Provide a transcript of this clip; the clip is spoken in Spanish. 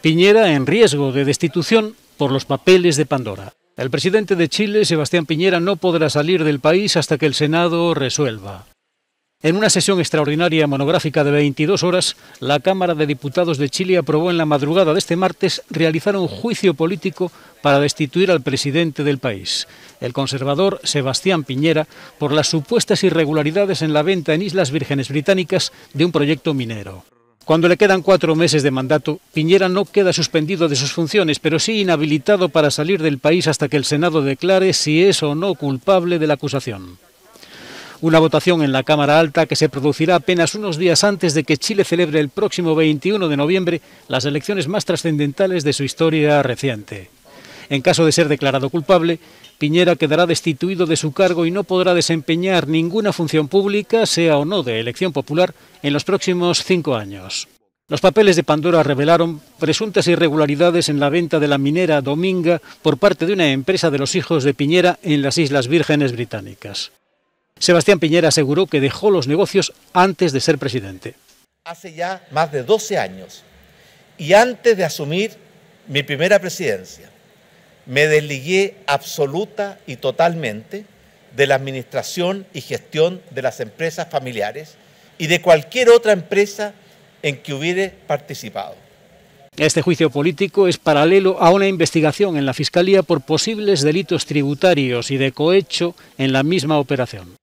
Piñera en riesgo de destitución por los papeles de Pandora. El presidente de Chile, Sebastián Piñera, no podrá salir del país hasta que el Senado resuelva. En una sesión extraordinaria monográfica de 22 horas, la Cámara de Diputados de Chile aprobó en la madrugada de este martes realizar un juicio político para destituir al presidente del país, el conservador Sebastián Piñera, por las supuestas irregularidades en la venta en Islas Vírgenes Británicas de un proyecto minero. Cuando le quedan cuatro meses de mandato, Piñera no queda suspendido de sus funciones, pero sí inhabilitado para salir del país hasta que el Senado declare si es o no culpable de la acusación. Una votación en la Cámara Alta que se producirá apenas unos días antes de que Chile celebre el próximo 21 de noviembre las elecciones más trascendentales de su historia reciente. En caso de ser declarado culpable, Piñera quedará destituido de su cargo y no podrá desempeñar ninguna función pública, sea o no de elección popular, en los próximos cinco años. Los papeles de Pandora revelaron presuntas irregularidades en la venta de la minera Dominga por parte de una empresa de los hijos de Piñera en las Islas Vírgenes Británicas. Sebastián Piñera aseguró que dejó los negocios antes de ser presidente. Hace ya más de 12 años y antes de asumir mi primera presidencia, me desligué absoluta y totalmente de la administración y gestión de las empresas familiares y de cualquier otra empresa en que hubiere participado. Este juicio político es paralelo a una investigación en la Fiscalía por posibles delitos tributarios y de cohecho en la misma operación.